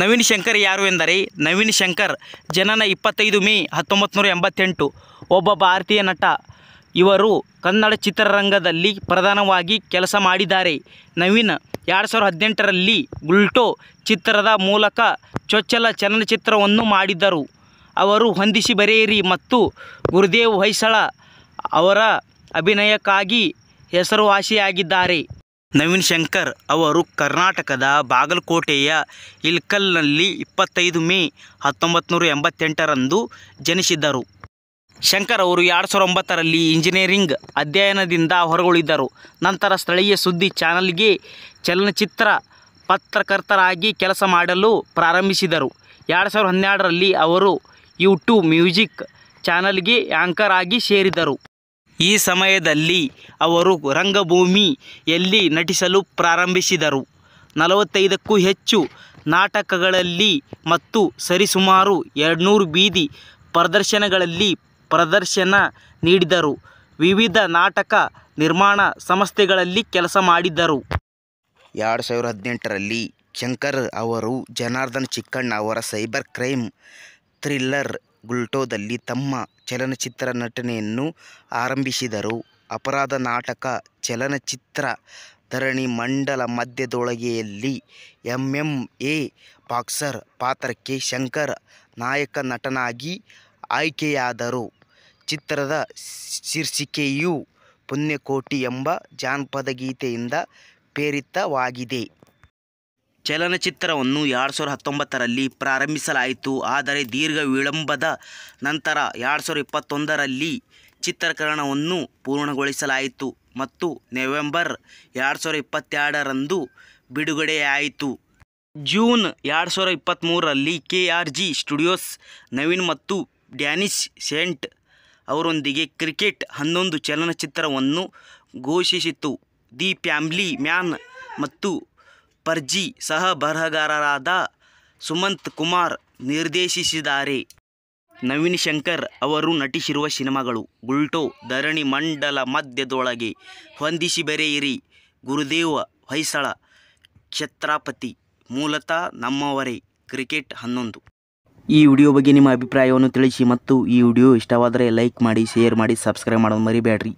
ನವೀನ್ ಶಂಕರ್ ಯಾರು ಎಂದರೆ ನವೀನ್ ಶಂಕರ್ ಜನನ ಇಪ್ಪತ್ತೈದು ಮೇ ಹತ್ತೊಂಬತ್ತು ಎಂಬತ್ತೆಂಟು ಒಬ್ಬ ಭಾರತೀಯ ನಟ ಇವರು ಕನ್ನಡ ಚಿತ್ರರಂಗದಲ್ಲಿ ಪ್ರಧಾನವಾಗಿ ಕೆಲಸ ಮಾಡಿದ್ದಾರೆ ನವೀನ್ ಎರಡು ಸಾವಿರದ ಹದಿನೆಂಟರಲ್ಲಿ ಗುಲ್ಟೋ ಚಿತ್ರದ ಮೂಲಕ ಚೊಚ್ಚಲ ಚಲನಚಿತ್ರವನ್ನು ಮಾಡಿದ್ದರು ಅವರು ಹೊಂದಿಸಿ ಬರೆಯಿರಿ ಮತ್ತು ಗುರುದೇವ್ ಹೊಯ್ಸಳ ಅವರ ಅಭಿನಯಕ್ಕಾಗಿ ಹೆಸರುವಾಸಿಯಾಗಿದ್ದಾರೆ ನವೀನ್ ಶಂಕರ್ ಅವರು ಕರ್ನಾಟಕದ ಬಾಗಲಕೋಟೆಯ ಇಲ್ಕಲ್ನಲ್ಲಿ ಇಪ್ಪತ್ತೈದು ಮೇ ಹತ್ತೊಂಬತ್ತು ನೂರ ಎಂಬತ್ತೆಂಟರಂದು ಜನಿಸಿದ್ದರು ಶಂಕರ್ ಅವರು ಎರಡು ಸಾವಿರದ ಒಂಬತ್ತರಲ್ಲಿ ಇಂಜಿನಿಯರಿಂಗ್ ಅಧ್ಯಯನದಿಂದ ಹೊರಗುಳಿದರು ನಂತರ ಸ್ಥಳೀಯ ಸುದ್ದಿ ಚಾನಲ್ಗೆ ಚಲನಚಿತ್ರ ಪತ್ರಕರ್ತರಾಗಿ ಕೆಲಸ ಮಾಡಲು ಪ್ರಾರಂಭಿಸಿದರು ಎರಡು ಸಾವಿರದ ಹನ್ನೆರಡರಲ್ಲಿ ಅವರು ಯೂಟ್ಯೂಬ್ ಮ್ಯೂಸಿಕ್ ಚಾನಲ್ಗೆ ಆ್ಯಂಕರ್ ಆಗಿ ಸೇರಿದರು ಈ ಸಮಯದಲ್ಲಿ ಅವರು ರಂಗಭೂಮಿಯಲ್ಲಿ ನಟಿಸಲು ಪ್ರಾರಂಭಿಸಿದರು ನಲವತ್ತೈದಕ್ಕೂ ಹೆಚ್ಚು ನಾಟಕಗಳಲ್ಲಿ ಮತ್ತು ಸರಿಸುಮಾರು ಎರಡುನೂರು ಬೀದಿ ಪ್ರದರ್ಶನಗಳಲ್ಲಿ ಪ್ರದರ್ಶನ ನೀಡಿದರು ವಿವಿಧ ನಾಟಕ ನಿರ್ಮಾಣ ಸಂಸ್ಥೆಗಳಲ್ಲಿ ಕೆಲಸ ಮಾಡಿದ್ದರು ಎರಡು ಸಾವಿರದ ಹದಿನೆಂಟರಲ್ಲಿ ಶಂಕರ್ ಅವರು ಜನಾರ್ದನ್ ಚಿಕ್ಕಣ್ಣ ಅವರ ಸೈಬರ್ ಕ್ರೈಮ್ ಥ್ರಿಲ್ಲರ್ ಗುಲ್ಟೋದಲ್ಲಿ ತಮ್ಮ ಚಲನಚಿತ್ರ ನಟನೆಯನ್ನು ಆರಂಭಿಸಿದರು ಅಪರಾಧ ನಾಟಕ ಚಲನಚಿತ್ರ ಧರಣಿ ಮಂಡಲ ಮಧ್ಯದೊಳಗೆಯಲ್ಲಿ ಎಂ ಎಂ ಎ ಬಾಕ್ಸರ್ ಪಾತ್ರಕ್ಕೆ ಶಂಕರ್ ನಾಯಕ ನಟನಾಗಿ ಆಯ್ಕೆಯಾದರು ಚಿತ್ರದ ಶೀರ್ಷಿಕೆಯು ಪುಣ್ಯಕೋಟಿ ಎಂಬ ಜಾನಪದ ಗೀತೆಯಿಂದ ಪ್ರೇರಿತವಾಗಿದೆ ಚಲನಚಿತ್ರವನ್ನು ಎರಡು ಸಾವಿರದ ಹತ್ತೊಂಬತ್ತರಲ್ಲಿ ಪ್ರಾರಂಭಿಸಲಾಯಿತು ಆದರೆ ದೀರ್ಘ ವಿಳಂಬದ ನಂತರ ಎರಡು ಸಾವಿರದ ಇಪ್ಪತ್ತೊಂದರಲ್ಲಿ ಚಿತ್ರೀಕರಣವನ್ನು ಪೂರ್ಣಗೊಳಿಸಲಾಯಿತು ಮತ್ತು ನವೆಂಬರ್ ಎರಡು ಸಾವಿರದ ಇಪ್ಪತ್ತೆರಡರಂದು ಬಿಡುಗಡೆಯಾಯಿತು ಜೂನ್ ಎರಡು ಸಾವಿರದ ಇಪ್ಪತ್ತ್ಮೂರರಲ್ಲಿ K R G studios Naveen ಮತ್ತು ಡ್ಯಾನಿಶ್ ಸೆಂಟ್ ಅವರೊಂದಿಗೆ ಕ್ರಿಕೆಟ್ ಹನ್ನೊಂದು ಚಲನಚಿತ್ರವನ್ನು ಘೋಷಿಸಿತು ದಿ ಫ್ಯಾಮ್ಲಿ ಮ್ಯಾನ್ ಮತ್ತು ಪರ್ಜಿ ಸಹ ಬರಹಗಾರರಾದ ಸುಮಂತ್ ಕುಮಾರ್ ನಿರ್ದೇಶಿಸಿದ್ದಾರೆ ನವೀನ್ ಶಂಕರ್ ಅವರು ನಟಿಸಿರುವ ಸಿನಿಮಾಗಳು ಗುಲ್ಟೋ ಧರಣಿ ಮಂಡಲ ಮಧ್ಯದೊಳಗೆ ಹೊಂದಿಸಿ ಬೆರೆಯಿರಿ ಗುರುದೇವ ಹೊಯ್ಸಳ ಕ್ಷತ್ರಪತಿ ಮೂಲತಃ ನಮ್ಮವರೇ ಕ್ರಿಕೆಟ್ ಹನ್ನೊಂದು ಈ ವಿಡಿಯೋ ಬಗ್ಗೆ ನಿಮ್ಮ ಅಭಿಪ್ರಾಯವನ್ನು ತಿಳಿಸಿ ಮತ್ತು ಈ ವಿಡಿಯೋ ಇಷ್ಟವಾದರೆ ಲೈಕ್ ಮಾಡಿ ಶೇರ್ ಮಾಡಿ ಸಬ್ಸ್ಕ್ರೈಬ್ ಮಾಡೋದು ಮರಿಬೇಡ್ರಿ